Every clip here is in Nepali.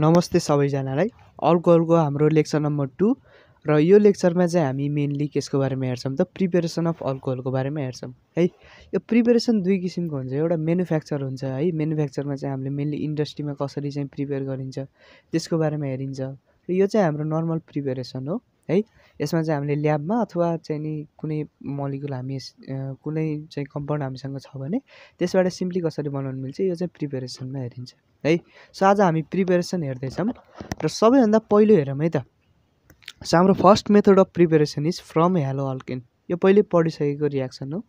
नमस्ते सबैजनालाई अर्को अर्को हाम्रो लेक्चर नम्बर टू र यो लेक्चरमा चाहिँ हामी मेनली केसको बारेमा हेर्छौँ त प्रिपेरेसन अफ अल्कोहलको बारेमा हेर्छौँ है यो प्रिपेरेसन दुई किसिमको हुन्छ एउटा मेनुफ्याक्चर हुन्छ है मेनुफ्याक्चरमा चाहिँ हामीले मेनली इन्डस्ट्रीमा कसरी चाहिँ प्रिपेयर गरिन्छ त्यसको बारेमा हेरिन्छ र यो चाहिँ हाम्रो नर्मल प्रिपेरेसन हो है यसमा चाहिँ हामीले ल्याबमा अथवा चाहिँ नि कुनै मलिकुल हामी कुनै चाहिँ कम्पाउन्ड हामीसँग छ भने त्यसबाट सिम्पली कसरी बनाउनु मिल्छ यो चाहिँ प्रिपेरेसनमा हेरिन्छ है सो आज हामी प्रिपेरेसन हेर्दैछौँ र सबैभन्दा पहिलो हेरौँ है त सो हाम्रो first method of preparation is from haloalkane यो पहिले पढिसकेको रियाक्सन हो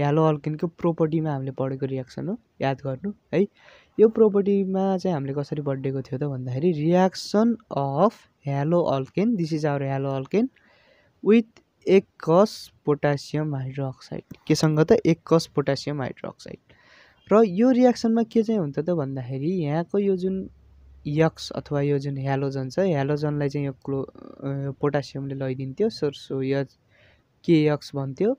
ह्यालो अल्किनको प्रोपर्टीमा हामीले पढेको रियाक्सन हो याद गर्नु है यो प्रोपर्टीमा चाहिँ हामीले कसरी बढ्दिएको थियो त भन्दाखेरि reaction of haloalkane this is our haloalkane with aqueous potassium hydroxide केसँग त एक कस पोटासियम हाइड्रोक्साइड र यो रियाक्सनमा के चाहिँ हुन्छ त भन्दाखेरि यहाँको यो जुन यक्स अथवा यो जुन ह्यालोजन छ ह्यालोजनलाई चाहिँ यो क्लो पोटासियमले लैदिन्थ्यो सो सो यच के यक्स भन्थ्यो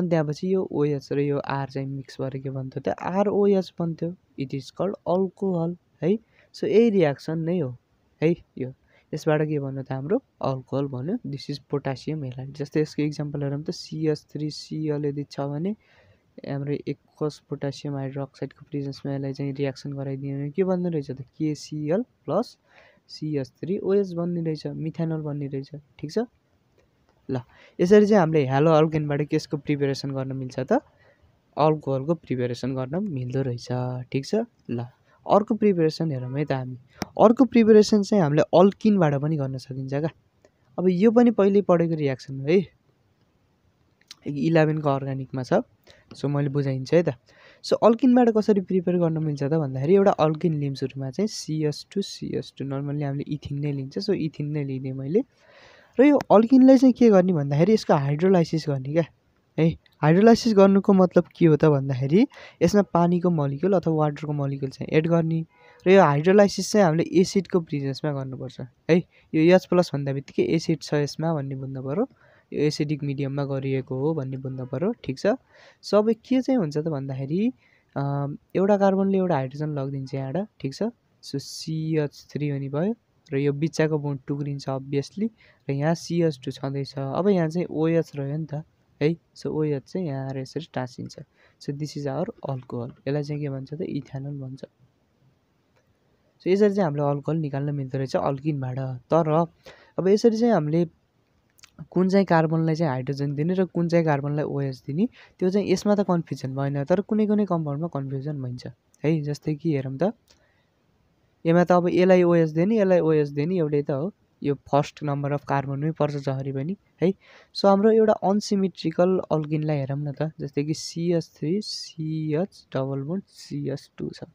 अनि त्यहाँपछि यो ओएच र यो आर चाहिँ मिक्स भएर के भन्थ्यो त आरओएच भन्थ्यो इट इज कल्ड अल्कोहल है सो यही रियाक्सन नै हो है यो यसबाट के भन्नु त हाम्रो अल्कोहल भन्यो दिस इज पोटासियम हेलाइट जस्तै यसको इक्जाम्पल हेरौँ त सिएस थ्री सिएल यदि छ भने हाम्रो एकस पोटासियम हाइड्रोक्साइडको प्रेजेन्समा यसलाई चाहिँ रियाक्सन गराइदियो भने के भन्ने रहेछ त KCL plus CS three OS बन्ने रहेछ मिथेनल बन्ने रहेछ ठिक छ ल यसरी चाहिँ हामीले ह्यालो अल्गेनबाट केसको प्रिपेरेसन गर्न मिल्छ त अल्कोहलको प्रिपेरेसन गर्न मिल्दो रहेछ ठिक छ ल अर्को प्रिपेरेसन हेरौँ है त हामी अर्को प्रिपेरेसन चाहिँ हामीले अल्किनबाट पनि गर्न सकिन्छ क्या अब यो पनि पहिल्यै पढेको रियाक्सन हो है इलेभेनको अर्ग्यानिकमा छ सो मैले बुझाइन्छ है त सो अल्किनबाट कसरी प्रिपेयर गर्न मिल्छ त भन्दाखेरि एउटा अल्किन लिम्सहरूमा चाहिँ CS two CS two normally हामीले इथिन नै लिन्छ सो इथिन नै लिने मैले र यो अल्किनलाई चाहिँ के गर्ने भन्दाखेरि यसको हाइड्रोलाइसिस गर्ने क्या है हाइड्रोलाइसिस गर्नुको मतलब के हो त भन्दाखेरि यसमा पानीको मलिक्युल अथवा वाटरको मलिक्युल चाहिँ एड गर्ने र यो हाइड्रोलाइसिस चाहिँ हामीले एसिडको प्रिजेन्समा गर्नुपर्छ है यो एच प्लस भन्दा बित्तिकै एसिड छ यसमा भन्ने बुझ्नु पऱ्यो यो एसिडिक मिडियममा गरिएको हो भन्ने बुझ्नु पऱ्यो ठिक छ सबै के चाहिँ हुन्छ त भन्दाखेरि एउटा कार्बनले एउटा हाइड्रोजन लगिदिन्छ यहाँबाट ठिक छ सो सिएच थ्री हुने भयो र यो बिच्चाको बोन्ड टुक्रिन्छ अभियसली र यहाँ सिएच टू छँदैछ अब यहाँ चाहिँ ओएच रह्यो नि त है सो ओयर चाहिँ यहाँ यसरी टाँसिन्छ so this is our alcohol यसलाई चाहिँ के भन्छ त इथानल भन्छ सो यसरी चाहिँ हामीले अल्कोहल निकाल्न मिल्दो रहेछ अल्किनबाट तर अब यसरी चाहिँ हामीले कुन चाहिँ कार्बनलाई चाहिँ हाइड्रोजन दिने र कुन चाहिँ कार्बनलाई ओएस दिने त्यो चाहिँ यसमा त कन्फ्युजन भएन तर कुनै कुनै कम्पाउन्डमा कन्फ्युजन भइन्छ है जस्तै कि हेरौँ त यसमा त अब यसलाई ओएस दिने यसलाई ओएस दिने एउटै त हो यो फर्स्ट नम्बर अफ कार्बनमै पर्छ जहरी पनि है सो हाम्रो एउटा अनसिमेट्रिकल अल्गिनलाई हेरौँ न त जस्तै कि सिएच थ्री सिएच डबल वान सिएच टू छ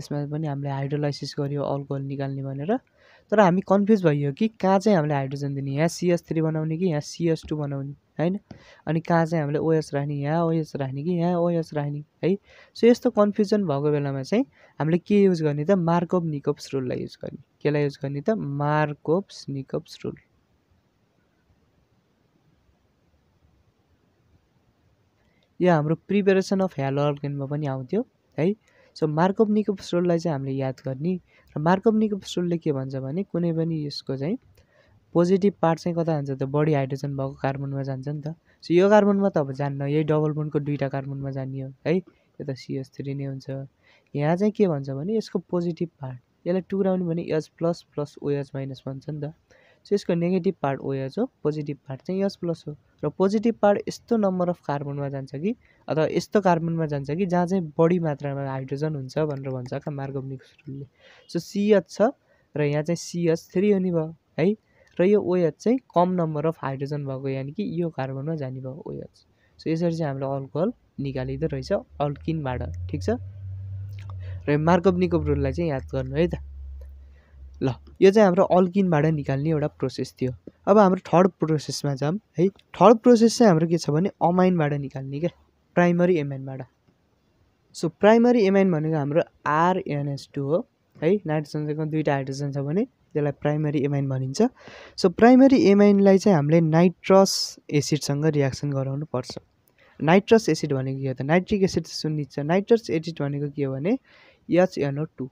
यसमा पनि हामीले हाइड्रोलाइसिस गर्यो अल्कोहल निकाल्ने भनेर तर हामी कन्फ्युज भइयो कि कहाँ चाहिँ हामीले हाइड्रोजन दिने यहाँ सिएस थ्री बनाउने कि यहाँ सिएस टू बनाउने होइन अनि कहाँ चाहिँ हामीले ओएस राख्ने यहाँ ओएस राख्ने कि यहाँ ओएस राख्ने है सो यस्तो कन्फ्युजन भएको बेलामा चाहिँ हामीले के युज गर्ने त मार्कोप निकोप्स रुललाई युज गर्ने केलाई युज गर्ने त मार्कोप्स निकोप्स रुल यो हाम्रो प्रिपेरेसन अफ हेलो अर्गेनमा पनि आउँथ्यो है सो मार्कोप निकोप्स रुललाई चाहिँ हामीले याद गर्ने मार्कअप निकोप रुलले के भन्छ भने कुनै पनि यसको चाहिँ पोजिटिभ पार्ट चाहिँ कता जान्छ त बढी हाइड्रोजन भएको कार्बनमा जान्छ नि त सो यो कार्बनमा त अब जान्न यही डबल बोन्डको दुईवटा कार्बनमा जाने हो है यो त सिएस थ्री नै हुन्छ यहाँ चाहिँ के भन्छ भने यसको पोजिटिभ पार्ट यसलाई टुक्राउने भने H plus plus OH minus भन्छ नि त सो यसको नेगेटिभ पार्ट ओएच हो पोजिटिभ पार्ट चाहिँ एच प्लस हो र पोजिटिभ पार्ट यस्तो नम्बर अफ कार्बनमा जान्छ कि अथवा यस्तो कार्बनमा जान्छ कि जहाँ चाहिँ बढी मात्रामा हाइड्रोजन हुन्छ भनेर भन्छ क्या मार्गोनिक्स रुलले सो सिएच छ र यहाँ चाहिँ सिएच थ्री हुने भयो है र यो ओएच चाहिँ कम नम्बर अफ हाइड्रोजन भएको यानि कि यो कार्बनमा जाने भयो ओएच सो यसरी चाहिँ हामीले अल्कोहल निकालिँदो रहेछ अल्किनबाट ठिक छ र मार्कोब्निको रुललाई चाहिँ याद गर्नु है त ल यो चाहिँ हाम्रो अल्किनबाट निकाल्ने एउटा प्रोसेस थियो अब हाम्रो थर्ड प्रोसेसमा जाऊँ है थर्ड प्रोसेस चाहिँ हाम्रो के छ भने अमाइनबाट निकाल्ने क्या प्राइमरी एमाइनबाट सो प्राइमरी एमाइन भनेको हाम्रो आरएनएस टू हो है नाइट्रोजनसँग दुईवटा हाइड्रोजन छ भने त्यसलाई प्राइमरी एमाइन भनिन्छ सो प्राइमरी एमाइनलाई चाहिँ हामीले नाइट्रस एसिडसँग रियाक्सन गराउनु पर्छ नाइट्रस एसिड भनेको के हो त नाइट्रिक एसिड सुनिन्छ नाइट्रस एसिड भनेको के हो भने HNO two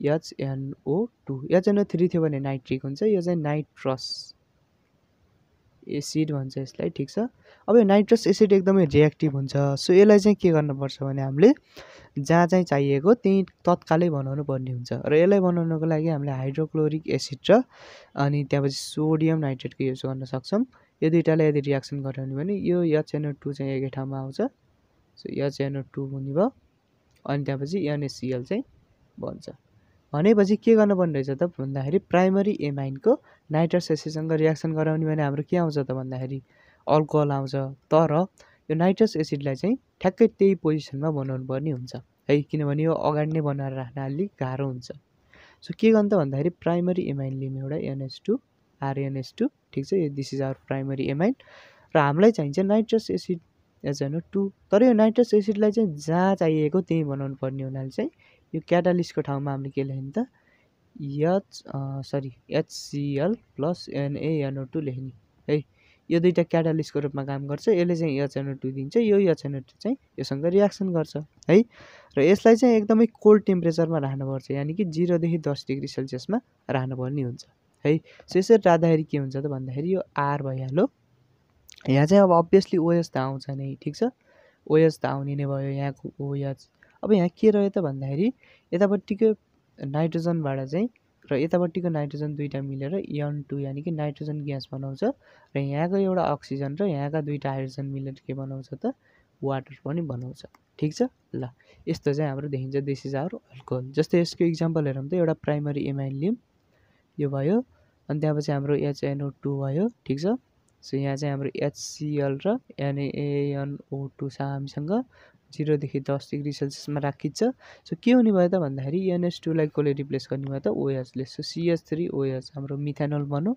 HNO two HNO three थियो भने नाइट्रिक हुन्छ यो चाहिँ नाइट्रस एसिड भन्छ यसलाई ठिक छ अब यो नाइट्रस एसिड एकदमै रियाक्टिभ हुन्छ सो यसलाई चाहिँ के गर्नुपर्छ भने हामीले जहाँ चाहिँ चाहिएको त्यहीँ तत्कालै बनाउनु पर्ने हुन्छ र यसलाई बनाउनको लागि हामीले हाइड्रोक्लोरिक एसिड र अनि त्यहाँपछि सोडियम नाइट्रेटको युज गर्न सक्छौँ यो दुइटालाई यदि रियाक्सन गऱ्यो भने यो एचएनओ टू चाहिँ एकै ठाउँमा आउँछ सो एचएनओ टू हुने भयो अनि त्यहाँपछि NaCl चाहिँ बन्छ भनेपछि के गर्नुपर्ने रहेछ त भन्दाखेरि प्राइमरी एमाइनको नाइट्रस एसिडसँग रियाक्सन गराउने भने हाम्रो के आउँछ त भन्दाखेरि अल्कोहल आउँछ तर यो नाइट्रस एसिडलाई चाहिँ ठ्याक्कै त्यही पोजिसनमा बनाउनु पर्ने हुन्छ है किनभने यो अगाडि नै बनाएर राख्न अलिक गाह्रो हुन्छ सो के गर्नु त भन्दाखेरि प्राइमरी एमाइन लिने एउटा एनएस टू आरएनएस टू ठिक छ यो this is our primary amine र हामीलाई चाहिन्छ nitrous acid H N two तर यो नाइट्रस एसिडलाई चाहिँ जहाँ चाहिएको त्यहीँ बनाउनु पर्ने हुनाले चाहिँ यो क्याटालिस्टको ठाउँमा हामीले के लेख्यौँ त H sorry HCl plus NANO two लेख्ने है यो दुइटा क्याटालिस्टको रूपमा काम गर्छ यसले चाहिँ एचएनओ टू दिन्छ यो एचएनओ टू चाहिँ योसँग रियाक्सन गर्छ है र यसलाई चाहिँ एकदमै कोल्ड टेम्परेचरमा राख्नुपर्छ यानि कि जिरोदेखि दस डिग्री सेल्सियसमा राख्नुपर्ने हुन्छ है सो यसरी राख्दाखेरि के हुन्छ त भन्दाखेरि यो आर भइहाल्यो यहाँ चाहिँ अब अभियसली ओएस त आउँछ नै ठिक छ ओएस त आउने नै भयो यहाँको ओएच अब यहाँ के रह्यो त भन्दाखेरि यतापट्टिको नाइट्रोजनबाट चाहिँ र यतापट्टिको नाइट्रोजन दुईवटा मिलेर यन टू यानि कि नाइट्रोजन ग्यास बनाउँछ र यहाँको एउटा अक्सिजन र यहाँका दुईवटा हाइड्रोजन मिलेर के बनाउँछ त वाटर पनि बनाउँछ ठिक छ ल यस्तो चाहिँ हाम्रो देखिन्छ दिस इज आवर अल्कोहल जस्तै यसको इक्जाम्पल हेरौँ त एउटा प्राइमरी एमाइन एमाइलियम यो भयो अनि त्यहाँपछि हाम्रो एचएनओ टू भयो ठिक छ सो यहाँ चाहिँ हाम्रो एचसिएल र एनएएनओ टू छ हामीसँग जिरोदेखि दस डिग्री सेल्सियसमा राखिन्छ सो के हुने भयो त भन्दाखेरि एनएस टूलाई कसले रिप्लेस गर्ने भयो त ओएचले सो सिएच थ्री ओएच हाम्रो मिथानोल बनो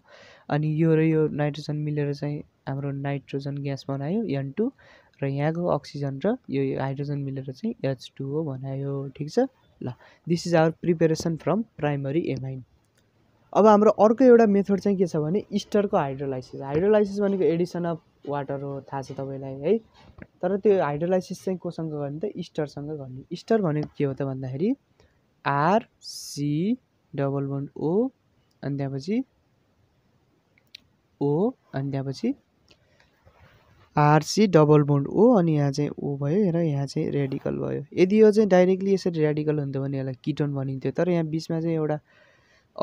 अनि यो र यो नाइट्रोजन मिलेर चाहिँ हाम्रो नाइट्रोजन ग्यास बनायो एन टू र यहाँको अक्सिजन र यो हाइड्रोजन मिलेर चाहिँ एच टू हो बनायो ठिक छ ल this is our preparation from primary amine अब हाम्रो अर्को एउटा मेथड चाहिँ के छ भने इस्टरको हाइड्रोलाइसिस हाइड्रोलाइसिस भनेको एडिसन अफ वाटर हो थाहा छ तपाईँलाई है तर त्यो हाइड्रोलाइसिस चाहिँ कोसँग गर्ने त इस्टरसँग गर्ने इस्टर भनेको के हो त भन्दाखेरि आर सी डबल वान ओ अनि त्यहाँपछि ओ अनि त्यहाँपछि आरसी डबल बोन्ड ओ अनि यहाँ चाहिँ ओ भयो र यहाँ चाहिँ रेडिकल भयो यदि यो चाहिँ डाइरेक्टली यसरी रेडिकल हुन्थ्यो भने यसलाई किटोन भनिन्थ्यो तर यहाँ बिचमा चाहिँ एउटा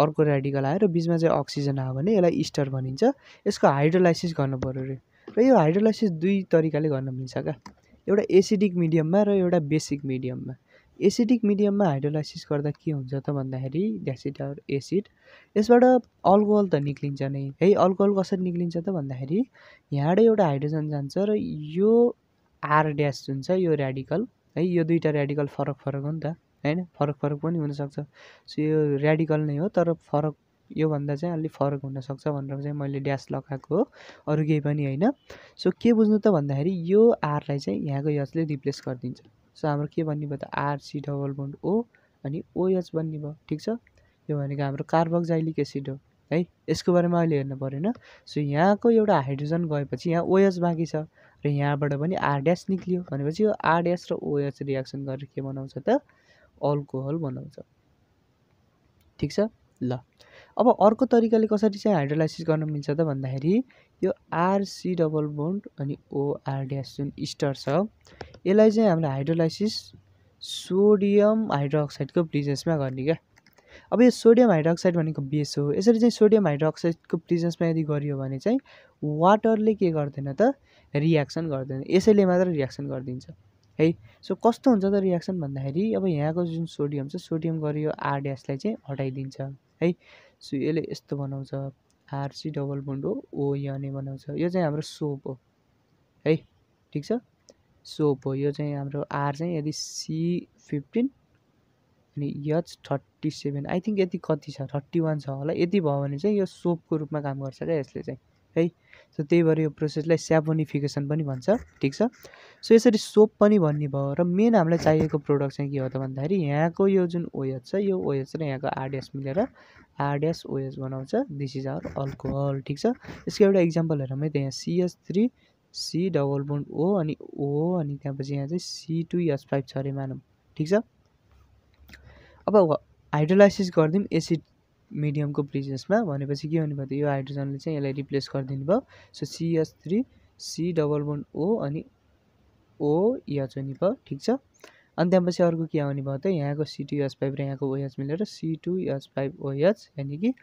अर्को रेडिकल आयो र बिचमा चाहिँ अक्सिजन आयो भने यसलाई इस्टर भनिन्छ यसको हाइड्रोलाइसिस गर्नुपऱ्यो अरे र यो हाइड्रोलाइसिस दुई तरिकाले गर्न मिल्छ क्या एउटा एसिडिक मिडियममा र एउटा बेसिक मिडियममा एसिडिक मिडियममा हाइड्रोलाइसिस गर्दा के हुन्छ त भन्दाखेरि ग्यासिड अर एसिड यसबाट अल्कोहल त निक्लिन्छ नै है अल्कोहल कसरी निक्लिन्छ त भन्दाखेरि यहाँबाट एउटा हाइड्रोजन जान्छ र यो आर ड्यास जुन छ यो रेडिकल है यो दुईवटा रेडिकल फरक फरक हो नि त होइन फरक फरक पनि हुनसक्छ सो यो ऱ्याडिकल नै हो तर फरक योभन्दा चाहिँ अलिक फरक हुनसक्छ भनेर चाहिँ मैले ड्यास लगाएको हो अरू केही पनि होइन सो के बुझ्नु त भन्दाखेरि यो आरलाई चाहिँ यहाँको यचले रिप्लेस गरिदिन्छ सो हाम्रो के भन्ने भयो त आरसी डबल बोन्ड ओ अनि ओएच बन्ने भयो ठिक छ यो भनेको हाम्रो कार्बोक्जाइलिक एसिड हो है यसको बारेमा अहिले हेर्नु परेन सो यहाँको एउटा हाइड्रोजन गएपछि यहाँ ओएच बाँकी छ र यहाँबाट पनि ड्यास निक्लियो भनेपछि यो ड्यास र ओएच रियाक्सन गरेर के बनाउँछ त अल्कोहल बनाउँछ ठिक छ ल अब अर्को तरिकाले कसरी चाहिँ हाइड्रोलाइसिस गर्न मिल्छ त भन्दाखेरि यो आरसी डबल बोन्ड अनि ओआर ड्यास जुन स्टर छ यसलाई चाहिँ हामीले हाइड्रोलाइसिस सोडियम हाइड्रोअक्साइडको प्रिजेन्समा गर्ने क्या अब यो सोडियम हाइड्रोक्साइड भनेको बेस हो यसरी चाहिँ सोडियम हाइड्रोअक्साइडको प्रिजेन्समा यदि गरियो भने चाहिँ वाटरले के गर्दैन त रियाक्सन गर्दैन यसैले मात्र रियाक्सन गरिदिन्छ है सो कस्तो हुन्छ त रियाक्सन भन्दाखेरि अब यहाँको जुन सोडियम छ सोडियम गरियो यो आरड्यासलाई चाहिँ हटाइदिन्छ है सो यसले यस्तो बनाउँछ आरसी डबल बोन्ड हो ओयने बनाउँछ यो चाहिँ हाम्रो सोप हो है ठिक छ सोप हो यो चाहिँ हाम्रो आर चाहिँ यदि सी फिफ्टिन अनि H thirty seven I think यति कति छ थर्टी वान छ होला यति भयो भने चाहिँ यो सोपको रूपमा काम गर्छ क्या यसले चाहिँ है सो त्यही भएर यो प्रोसेसलाई स्याबोनिफिकेसन पनि भन्छ ठिक छ सो यसरी सोप पनि भन्ने भयो र मेन हामीलाई चाहिएको प्रोडक्ट चाहिँ के हो त भन्दाखेरि यहाँको यो जुन ओएच छ यो ओएच र यहाँको आरडिएस मिलेर आरडिएस ओएच बनाउँछ दिस इज आवर अल्कोहल ठिक छ यसको एउटा इक्जाम्पल हेरौँ है त यहाँ CH three C double bond O अनि ओ अनि त्यहाँपछि यहाँ चाहिँ सी टु एस फाइभ छ अरे मानौँ ठिक छ अब हाइड्रोलाइसिस गरिदिउँ एसिड मिडियमको प्रेजेन्समा भनेपछि के हुने भयो त यो हाइड्रोजनले चाहिँ यसलाई रिप्लेस गरिदिनु भयो so CH three C double वान ओ अनि ओ हुने भयो ठिक छ अनि त्यहाँपछि अर्को के आउने भयो त यहाँको सिटुएच फाइभ र यहाँको ओएच मिलेर सी एच फाइभ ओएच यानि कि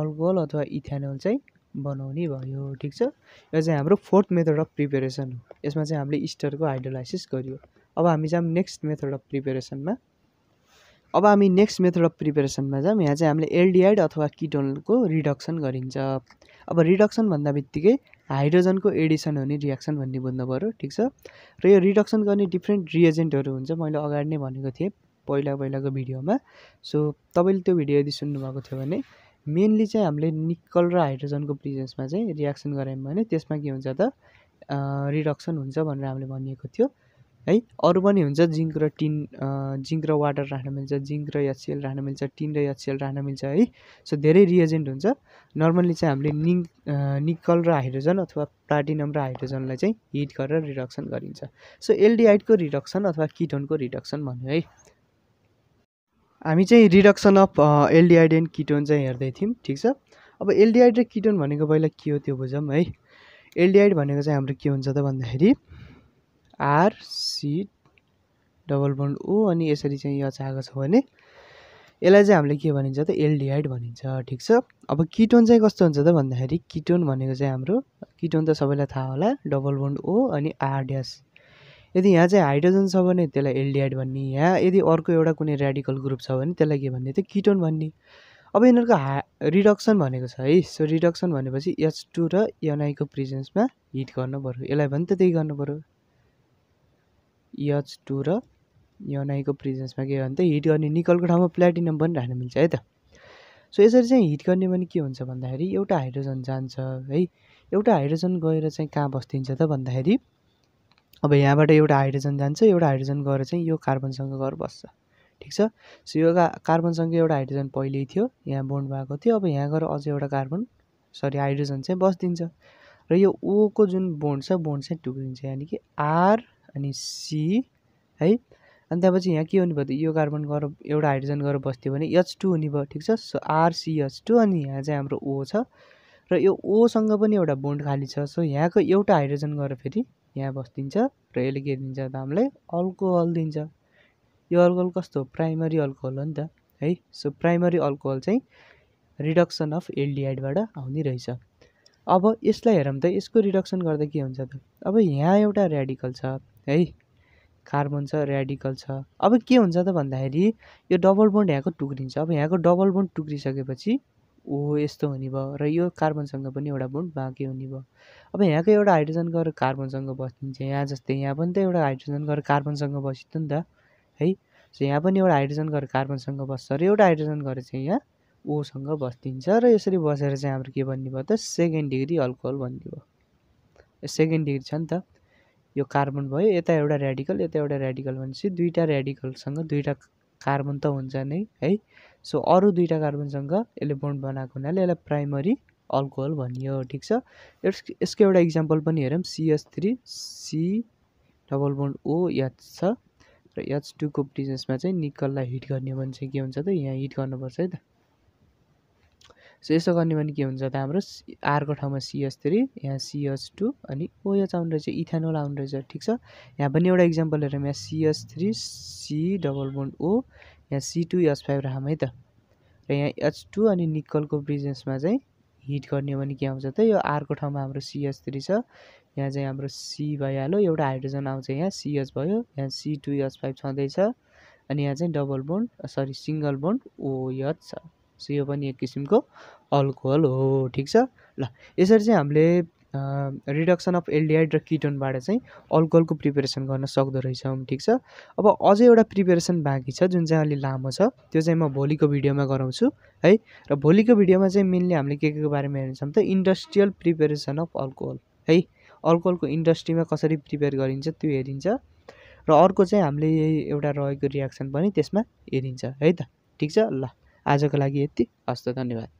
अल्कोहल अथवा इथेनोल चाहिँ बनाउने भयो ठिक छ यो चाहिँ हाम्रो फोर्थ मेथड अफ प्रिपेरेसन हो यसमा चाहिँ हामीले इस्टरको हाइड्रोलाइसिस गरियो अब हामी जाऊँ नेक्स्ट मेथड अफ प्रिपेरेसनमा अब हामी नेक्स्ट मेथड अफ प्रिपेरेसनमा जाऊँ यहाँ चाहिँ हामीले एलडिआइड अथवा किटोनको रिडक्सन गरिन्छ अब रिडक्सन भन्दा बित्तिकै हाइड्रोजनको एडिसन हुने रियाक्सन भन्ने बुझ्नु पऱ्यो ठिक छ र यो रिडक्सन गर्ने डिफ्रेन्ट रिएजेन्टहरू हुन्छ मैले अगाडि नै भनेको थिएँ पहिला पहिलाको भिडियोमा सो तपाईँले त्यो भिडियो यदि सुन्नुभएको थियो भने मेनली चाहिँ हामीले निक्कल र हाइड्रोजनको प्रिजेन्समा चाहिँ रियाक्सन गरायौँ भने त्यसमा के हुन्छ त रिडक्सन हुन्छ भनेर हामीले भनिएको थियो है अरू पनि हुन्छ जिङ्क र टिन जिङ्क र वाटर राख्न मिल्छ जिङ्क र एचसिएल राख्न मिल्छ टिन र एचसिएल राख्न मिल्छ है सो धेरै रिएजेन्ट हुन्छ नर्मल्ली चाहिँ हामीले निङ निकल र हाइड्रोजन अथवा प्लाटिनम र हाइड्रोजनलाई चाहिँ हिट गरेर रिडक्सन गरिन्छ सो एलडिआइडको रिडक्सन अथवा किटोनको रिडक्सन भन्यो है हामी चाहिँ reduction of aldehyde and ketone चाहिँ हेर्दै थियौँ ठिक छ अब एलडिआइड र किटोन भनेको पहिला के हो त्यो बुझौँ है एलडिआइड भनेको चाहिँ हाम्रो के हुन्छ त भन्दाखेरि R C double bond O अनि यसरी चाहिँ यच आएको छ भने यसलाई चाहिँ हामीले के भनिन्छ त एलडिहाइड भनिन्छ ठिक छ अब किटोन चाहिँ कस्तो हुन्छ त भन्दाखेरि किटोन भनेको चाहिँ हाम्रो किटोन त सबैलाई थाहा होला डबल बन्ड ओ अनि आर ड्यास यदि यहाँ चाहिँ हाइड्रोजन छ भने त्यसलाई एलडिहाइड भन्ने यहाँ यदि अर्को एउटा कुनै रेडिकल ग्रुप छ भने त्यसलाई के भन्ने त किटोन भन्ने अब यिनीहरूको हा रिडक्सन भनेको छ है सो रिडक्सन भनेपछि एच टू र एनआईको प्रेजेन्समा हिट गर्नु पऱ्यो यसलाई भने त त्यही गर्नु पऱ्यो इएच टू र यनआईको प्रेजेन्समा के भने हिट गर्ने निकलको ठाउँमा प्लेटिनम पनि राख्न मिल्छ है त सो यसरी चाहिँ हिट गर्ने भने के हुन्छ भन्दाखेरि एउटा हाइड्रोजन जान्छ है एउटा हाइड्रोजन गएर चाहिँ कहाँ बस्दिन्छ त भन्दाखेरि अब यहाँबाट एउटा हाइड्रोजन जान्छ एउटा हाइड्रोजन गएर चाहिँ यो कार्बनसँग गएर बस्छ ठिक छ सो यो कार्बनसँग एउटा हाइड्रोजन पहिल्यै थियो यहाँ बोन्ड भएको थियो अब यहाँ गएर अझ एउटा कार्बन सरी हाइड्रोजन चाहिँ बस्दिन्छ र यो ओको जुन बोन्ड छ बोन्ड चाहिँ टुक्रिन्छ यानि कि आर अनि सी है अनि त्यहाँपछि यहाँ के हुने भयो त यो कार्बन गएर एउटा हाइड्रोजन गएर बस्थ्यो भने एच टू हुने भयो ठिक छ सो आरसिएच टू अनि यहाँ चाहिँ हाम्रो ओ छ र यो ओसँग पनि एउटा बोन्ड खाली छ सो यहाँको एउटा हाइड्रोजन गएर फेरि यहाँ बस्दिन्छ र यसले के दिन्छ त हामीलाई अल्कोहल दिन्छ यो अल्कोहल कस्तो प्राइमरी अल्कोहल हो नि त है सो प्राइमरी अल्कोहल चाहिँ रिडक्सन अफ एलडिआइडबाट आउने रहेछ अब यसलाई हेरौँ त यसको रिडक्सन गर्दा के हुन्छ त अब यहाँ एउटा रेडिकल छ है कार्बन छ रेडिकल छ अब के हुन्छ त भन्दाखेरि यो डबल बोन्ड यहाँको टुक्रिन्छ अब यहाँको डबल बोन्ड टुक्रिसकेपछि ओ यस्तो हुने भयो र यो कार्बनसँग पनि एउटा बोन्ड बाँकी हुने भयो अब यहाँको एउटा हाइड्रोजन गएर कार्बनसँग बस्दिन्छ यहाँ जस्तै यहाँ पनि त एउटा हाइड्रोजन गएर कार्बनसँग बसिन्थ्यो नि त है सो यहाँ पनि एउटा हाइड्रोजन गएर कार्बनसँग बस्छ र एउटा हाइड्रोजन गएर चाहिँ यहाँ ओसँग बसिदिन्छ र यसरी बसेर चाहिँ हाम्रो के भन्ने भयो त सेकेन्ड डिग्री अल्कोहल भन्ने भयो सेकेन्ड डिग्री छ नि त यो कार्बन भयो यता एउटा ऱ्याडिकल यता एउटा ऱ्याडिकल भनेपछि दुईवटा ऱ्याडिकलसँग दुईवटा कार्बन त हुन्छ नै है सो अरू दुईवटा कार्बनसँग यसले बोन्ड बनाएको हुनाले यसलाई प्राइमरी अल्कोहल भनियो ठिक छ यस यसको एउटा इक्जाम्पल पनि हेरौँ CH three C double bond O H छ र एच टूको प्रिजेन्समा चाहिँ निकललाई हिट गर्ने भने चाहिँ के हुन्छ त यहाँ हिट गर्नुपर्छ है त सो यसो गर्ने भने के हुन्छ त हाम्रो आरको ठाउँमा सिएच थ्री यहाँ सिएच टू अनि ओएच आउनु रहेछ इथेनोल आउनु रहेछ ठिक छ यहाँ पनि एउटा इक्जाम्पल हेरौँ यहाँ CH three C double bond O यहाँ सी टू एच फाइभ राखौँ है त र यहाँ एच टू अनि निक्कलको प्रेजेन्समा चाहिँ हिट गर्ने भने के आउँछ त यो आरको ठाउँमा हाम्रो सिएच थ्री छ यहाँ चाहिँ हाम्रो सी भइहाल्यो एउटा हाइड्रोजन आउँछ यहाँ सिएच भयो यहाँ सी टू एच फाइभ छँदैछ अनि यहाँ चाहिँ double bond sorry single bond OH छ सो यो पनि एक किसिमको अल्कोहल हो ठिक छ ल यसरी चाहिँ हामीले रिडक्सन अफ एलडिआइड र किटोनबाट चाहिँ अल्कोहलको प्रिपेरेसन गर्न सक्दो रहेछौँ ठिक छ अब अझै एउटा प्रिपेरेसन बाँकी छ जुन चाहिँ अलि लामो छ त्यो चाहिँ म भोलिको भिडियोमा गराउँछु है र भोलिको भिडियोमा चाहिँ मेनली हामीले के के बारेमा हेर्नेछौँ त इन्डस्ट्रियल प्रिपेरेसन अफ अल्कोहल है अल्कोहलको इन्डस्ट्रीमा कसरी प्रिपेयर गरिन्छ त्यो हेरिन्छ र अर्को चाहिँ हामीले एउटा रहेको रियाक्सन पनि त्यसमा हेरिन्छ है त ठिक छ ल आजको लागि यति हस्त धन्यवाद